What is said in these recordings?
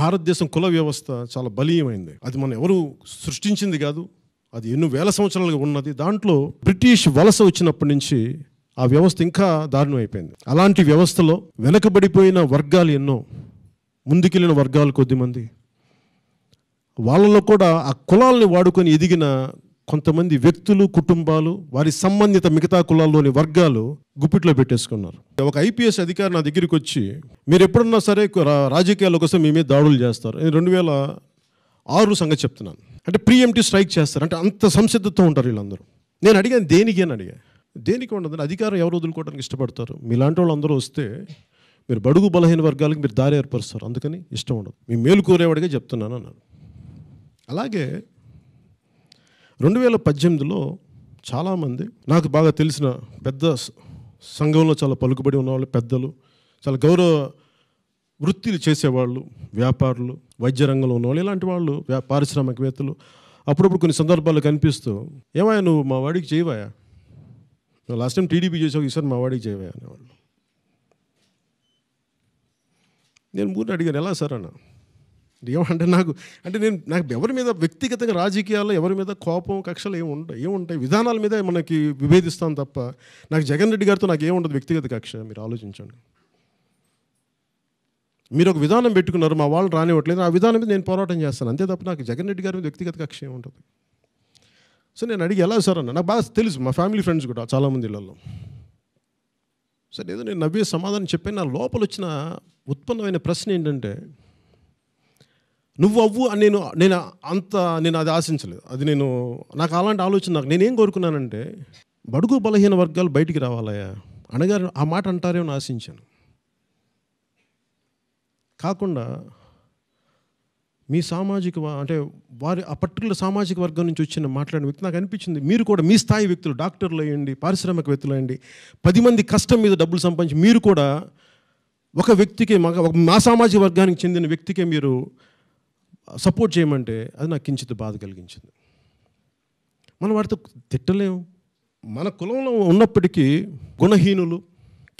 భారతదేశం కుల వ్యవస్థ చాలా బలీయమైంది అది మనం ఎవరు సృష్టించింది కాదు అది ఎన్నో వేల సంవత్సరాలుగా ఉన్నది దాంట్లో బ్రిటిష్ వలస వచ్చినప్పటి నుంచి ఆ వ్యవస్థ ఇంకా దారుణం అయిపోయింది అలాంటి వ్యవస్థలో వెనకబడిపోయిన వర్గాలు ఎన్నో ముందుకెళ్ళిన వర్గాలు కొద్దిమంది వాళ్ళలో కూడా ఆ కులాలని వాడుకొని ఎదిగిన కొంతమంది వ్యక్తులు కుటుంబాలు వారి సంబంధిత మిగతా కులాల్లోని వర్గాలు గుప్పిట్లో పెట్టేసుకున్నారు ఒక ఐపీఎస్ అధికారి నా దగ్గరికి వచ్చి మీరు ఎప్పుడన్నా సరే రాజకీయాల కోసం మీ మీద దాడులు చేస్తారు రెండు వేల ఆరు సంగతి చెప్తున్నాను అంటే ప్రీఎంటీ స్ట్రైక్ చేస్తారు అంటే అంత సంసిద్ధతో ఉంటారు వీళ్ళందరూ నేను అడిగాను దేనికి అని అడిగా దేనికి ఉండదు అధికారం ఎవరు వదులుకోవడానికి ఇష్టపడతారు మీలాంటి వాళ్ళు అందరూ వస్తే మీరు బడుగు బలహీన వర్గాలకు మీరు దారి ఏర్పరుస్తారు అందుకని ఇష్టం ఉండదు మీ మేలు కోరేవాడిగా చెప్తున్నాను అన్నాడు అలాగే రెండు వేల పద్దెనిమిదిలో చాలామంది నాకు బాగా తెలిసిన పెద్ద సంఘంలో చాలా పలుకుబడి ఉన్నవాళ్ళు పెద్దలు చాలా గౌరవ వృత్తిలు చేసేవాళ్ళు వ్యాపారులు వైద్య రంగంలో ఉన్నవాళ్ళు ఇలాంటి వాళ్ళు వ్యా పారిశ్రామికవేత్తలు అప్పుడప్పుడు కొన్ని సందర్భాలు కనిపిస్తూ ఏమయ్యా నువ్వు మా వాడికి చేయవాయా లాస్ట్ టైం టీడీపీ చేసావు ఈసారి మా వాడికి చేయవాయా అనేవాళ్ళు నేను ఊరిని అడిగాను ఎలా సార్ అన్న ఏమంటే నాకు అంటే నేను నాకు ఎవరి మీద వ్యక్తిగతంగా రాజకీయాల్లో ఎవరి మీద కోపం కక్షలు ఏమి ఉంటాయి ఏముంటాయి విధానాల మీద మనకి విభేదిస్తాం తప్ప నాకు జగన్ రెడ్డి గారితో నాకు ఏముండదు వ్యక్తిగత కక్ష మీరు ఆలోచించండి మీరు ఒక విధానం పెట్టుకున్నారు మా వాళ్ళు రానివ్వట్లేదు ఆ విధానం మీద నేను పోరాటం చేస్తాను అంతే తప్ప నాకు జగన్ రెడ్డి గారి మీద వ్యక్తిగత కక్ష ఏముంటుంది సో నేను అడిగి ఎలా సార్ అన్న నాకు బాగా తెలుసు మా ఫ్యామిలీ ఫ్రెండ్స్ కూడా చాలామంది ఇళ్ళల్లో సరే ఏదో నేను నవ్వే సమాధానం చెప్పాను నా లోపల వచ్చిన ఉత్పన్నమైన ప్రశ్న ఏంటంటే నువ్వు అవ్వు అని నేను నేను అంత నేను అది ఆశించలేదు అది నేను నాకు అలాంటి ఆలోచన నాకు నేనేం కోరుకున్నానంటే బడుగు బలహీన వర్గాలు బయటికి రావాలయ్యా అనగారు ఆ మాట అంటారేమో ఆశించాను కాకుండా మీ సామాజిక అంటే వారి ఆ పర్టికులర్ సామాజిక వర్గం నుంచి వచ్చిన మాట్లాడిన వ్యక్తి నాకు అనిపించింది మీరు కూడా మీ స్థాయి వ్యక్తులు డాక్టర్లు అయ్యండి పారిశ్రామికవేత్తలు అయ్యండి పది మంది కష్టం మీద డబ్బులు సంపాదించి మీరు కూడా ఒక వ్యక్తికి మా సామాజిక వర్గానికి చెందిన వ్యక్తికే మీరు సపోర్ట్ చేయమంటే అది నాకు కించిత్ బాధ కలిగించింది మనం వాటితో తిట్టలేము మన కులంలో ఉన్నప్పటికీ గుణహీనులు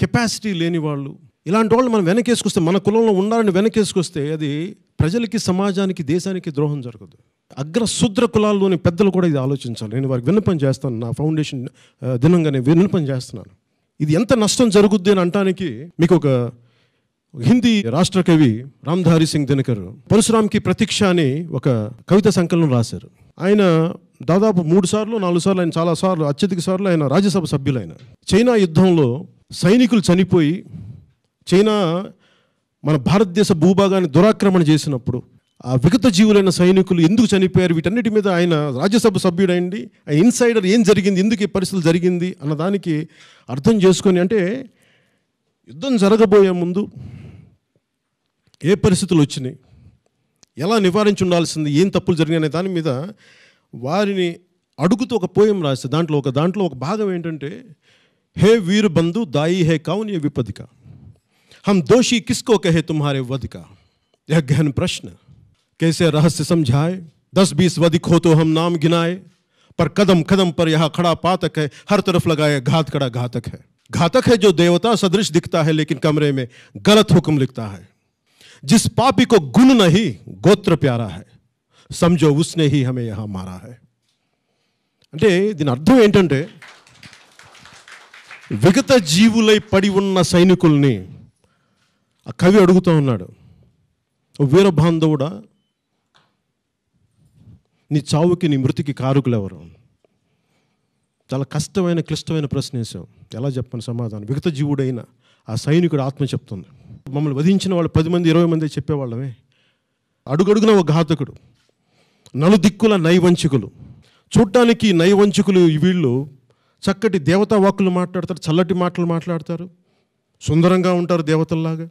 కెపాసిటీ లేని వాళ్ళు ఇలాంటి వాళ్ళు మనం వెనకేసుకొస్తే మన కులంలో ఉండాలని వెనకేసుకొస్తే అది ప్రజలకి సమాజానికి దేశానికి ద్రోహం జరగదు శుద్ర కులాల్లోని పెద్దలు కూడా ఇది ఆలోచించాలి నేను వారికి విన్నపం చేస్తాను నా ఫౌండేషన్ దినంగా నేను విన్నపం చేస్తున్నాను ఇది ఎంత నష్టం జరుగుద్ది అని అంటానికి మీకు ఒక హిందీ రాష్ట్ర కవి రామ్ధారి సింగ్ దినకర్ పరశురామ్కి ప్రతీక్ష అని ఒక కవిత సంకలనం రాశారు ఆయన దాదాపు మూడు సార్లు నాలుగు సార్లు ఆయన చాలా సార్లు అత్యధిక సార్లు ఆయన రాజ్యసభ సభ్యులైన చైనా యుద్ధంలో సైనికులు చనిపోయి చైనా మన భారతదేశ భూభాగాన్ని దురాక్రమణ చేసినప్పుడు ఆ విగత జీవులైన సైనికులు ఎందుకు చనిపోయారు వీటన్నిటి మీద ఆయన రాజ్యసభ సభ్యుడైంది ఆ ఇన్సైడర్ ఏం జరిగింది ఎందుకు ఈ పరిస్థితులు జరిగింది అన్నదానికి అర్థం చేసుకొని అంటే యుద్ధం జరగబోయే ముందు ये పరిస్థితులు వచ్చినాయి ఎలా నివారించి ఉండాల్సింది ఏం తప్పులు జరిగినాయి అనే దాని మీద వారిని అడుగుతూ हे वीर बंधु दाई हे దాంట్లో ये భాగం हम दोषी किसको कहे तुम्हारे वध का यह गहन प्रश्न कैसे रहस्य समझाए दस बीस वध खो तो हम नाम गिनाए पर कदम कदम पर यह खड़ा पातक है हर तरफ लगाए घात खड़ा घातक है घातक है जो देवता सदृश दिखता है लेकिन कमरे में गलत हुक्म लिखता है जिस पापी को गुण नहीं गोत्र प्यारा है समझो उसने ही हमें यहां मारा है అంటే దీని అర్థం ఏంటంటే విగత జీవులై పడి ఉన్న సైనికుల్ని ఆ కవి అడుగుతూ ఉన్నాడు వీరబాంధవుడా నీ చావుకి నీ మృతికి కారుకులు ఎవరు చాలా కష్టమైన క్లిష్టమైన ప్రశ్న వేసాం ఎలా చెప్పను సమాధానం విగత జీవుడైన ఆ సైనికుడు ఆత్మ చెప్తుంది మమ్మల్ని వధించిన వాళ్ళు పది మంది ఇరవై మంది చెప్పేవాళ్ళమే అడుగడుగున ఒక ఘాతకుడు నలుదిక్కుల నైవంచకులు చూడటానికి నైవంచకులు వీళ్ళు చక్కటి దేవతా వాక్కులు మాట్లాడతారు చల్లటి మాటలు మాట్లాడతారు సుందరంగా ఉంటారు దేవతల్లాగా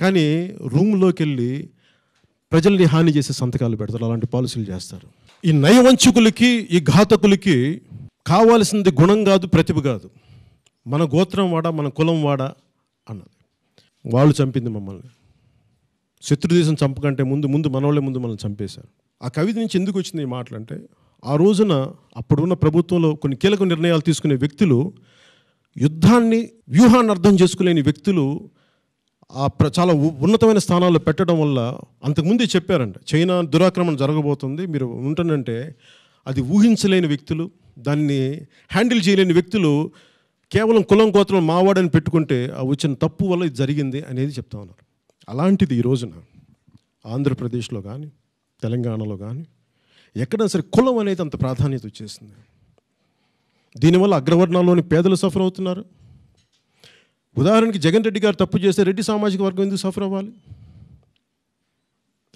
కానీ రూమ్లోకి వెళ్ళి ప్రజల్ని హాని చేసే సంతకాలు పెడతారు అలాంటి పాలసీలు చేస్తారు ఈ నయవంచుకులకి ఈ ఘాతకులకి కావాల్సింది గుణం కాదు ప్రతిభ కాదు మన గోత్రం వాడా మన కులం వాడా అన్నది వాళ్ళు చంపింది మమ్మల్ని శత్రుదేశం చంపకంటే ముందు ముందు మనవాళ్ళే ముందు మనల్ని చంపేశారు ఆ కవిత నుంచి ఎందుకు వచ్చింది ఈ మాటలంటే ఆ రోజున అప్పుడున్న ప్రభుత్వంలో కొన్ని కీలక నిర్ణయాలు తీసుకునే వ్యక్తులు యుద్ధాన్ని వ్యూహాన్ని అర్థం చేసుకోలేని వ్యక్తులు ఆ ప్ర చాలా ఉన్నతమైన స్థానాల్లో పెట్టడం వల్ల అంతకుముందే చెప్పారంట చైనా దురాక్రమణ జరగబోతుంది మీరు ఉంటుందంటే అది ఊహించలేని వ్యక్తులు దాన్ని హ్యాండిల్ చేయలేని వ్యక్తులు కేవలం కులం గోత్రం మావాడని పెట్టుకుంటే ఆ వచ్చిన తప్పు వల్ల ఇది జరిగింది అనేది చెప్తా ఉన్నారు అలాంటిది ఈ రోజున ఆంధ్రప్రదేశ్లో కానీ తెలంగాణలో కానీ ఎక్కడైనా సరే కులం అనేది అంత ప్రాధాన్యత వచ్చేసింది దీనివల్ల అగ్రవర్ణాల్లోని పేదలు సఫర్ అవుతున్నారు ఉదాహరణకి జగన్ రెడ్డి గారు తప్పు చేస్తే రెడ్డి సామాజిక వర్గం ఎందుకు సఫర్ అవ్వాలి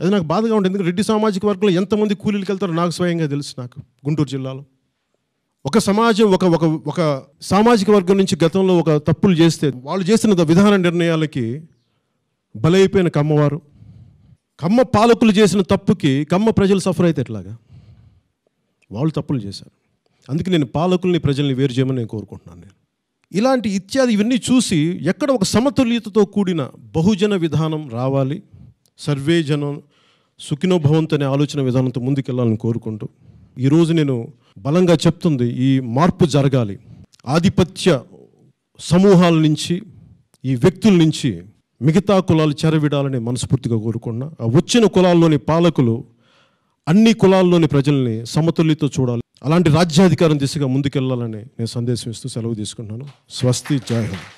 అది నాకు బాధగా ఉంటుంది ఎందుకంటే రెడ్డి సామాజిక వర్గంలో ఎంతమంది కూలీలకు వెళ్తారో నాకు స్వయంగా తెలుసు నాకు గుంటూరు జిల్లాలో ఒక సమాజం ఒక ఒక ఒక సామాజిక వర్గం నుంచి గతంలో ఒక తప్పులు చేస్తే వాళ్ళు చేసిన విధాన నిర్ణయాలకి బలైపోయిన కమ్మవారు కమ్మ పాలకులు చేసిన తప్పుకి కమ్మ ప్రజలు సఫర్ అయితే ఎట్లాగా వాళ్ళు తప్పులు చేశారు అందుకే నేను పాలకుల్ని ప్రజల్ని వేరు చేయమని నేను కోరుకుంటున్నాను నేను ఇలాంటి ఇత్యాది ఇవన్నీ చూసి ఎక్కడ ఒక సమతుల్యతతో కూడిన బహుజన విధానం రావాలి సర్వే జనం సుఖినోభవంతో అనే ఆలోచన విధానంతో ముందుకెళ్ళాలని కోరుకుంటూ ఈరోజు నేను బలంగా చెప్తుంది ఈ మార్పు జరగాలి ఆధిపత్య సమూహాల నుంచి ఈ వ్యక్తుల నుంచి మిగతా కులాలు చెరవిడాలని మనస్ఫూర్తిగా కోరుకున్నా వచ్చిన కులాల్లోని పాలకులు అన్ని కులాల్లోని ప్రజల్ని సమతుల్యత చూడాలి అలాంటి రాజ్యాధికారం దిశగా ముందుకెళ్లాలని నేను సందేశం ఇస్తూ సెలవు తీసుకున్నాను స్వస్తి జాహింద్